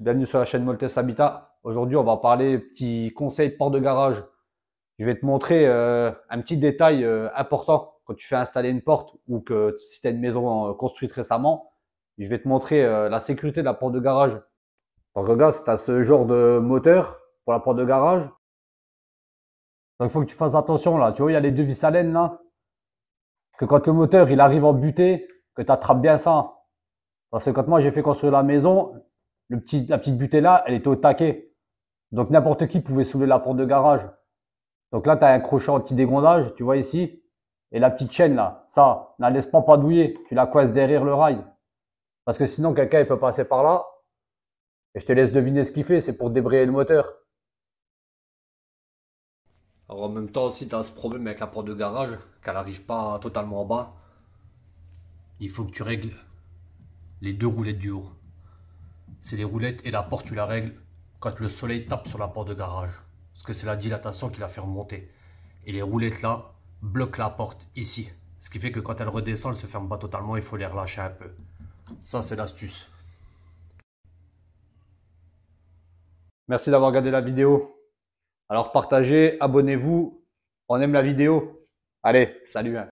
bienvenue sur la chaîne Moltes Habitat. Aujourd'hui, on va parler petit conseil porte de garage. Je vais te montrer euh, un petit détail euh, important quand tu fais installer une porte ou que si tu as une maison euh, construite récemment. Je vais te montrer la sécurité de la porte de garage. Donc regarde, tu as ce genre de moteur pour la porte de garage. Donc il faut que tu fasses attention là. Tu vois, il y a les deux vis à laine là. Que quand le moteur il arrive en butée, que tu attrapes bien ça. Parce que quand moi j'ai fait construire la maison, la petite butée là, elle était au taquet. Donc n'importe qui pouvait soulever la porte de garage. Donc là, tu as un crochet petit dégondage tu vois ici. Et la petite chaîne là, ça, ne la laisse pas padouiller. Tu la coisses derrière le rail. Parce que sinon, quelqu'un, peut passer par là. Et je te laisse deviner ce qu'il fait. C'est pour débrayer le moteur. Alors en même temps, si tu as ce problème avec la porte de garage, qu'elle n'arrive pas totalement en bas, il faut que tu règles les deux roulettes du haut c'est les roulettes et la porte, tu la règles quand le soleil tape sur la porte de garage. Parce que c'est la dilatation qui la fait remonter. Et les roulettes là bloquent la porte ici. Ce qui fait que quand elle redescend, elle se ferme pas totalement, il faut les relâcher un peu. Ça, c'est l'astuce. Merci d'avoir regardé la vidéo. Alors partagez, abonnez-vous, on aime la vidéo. Allez, salut hein.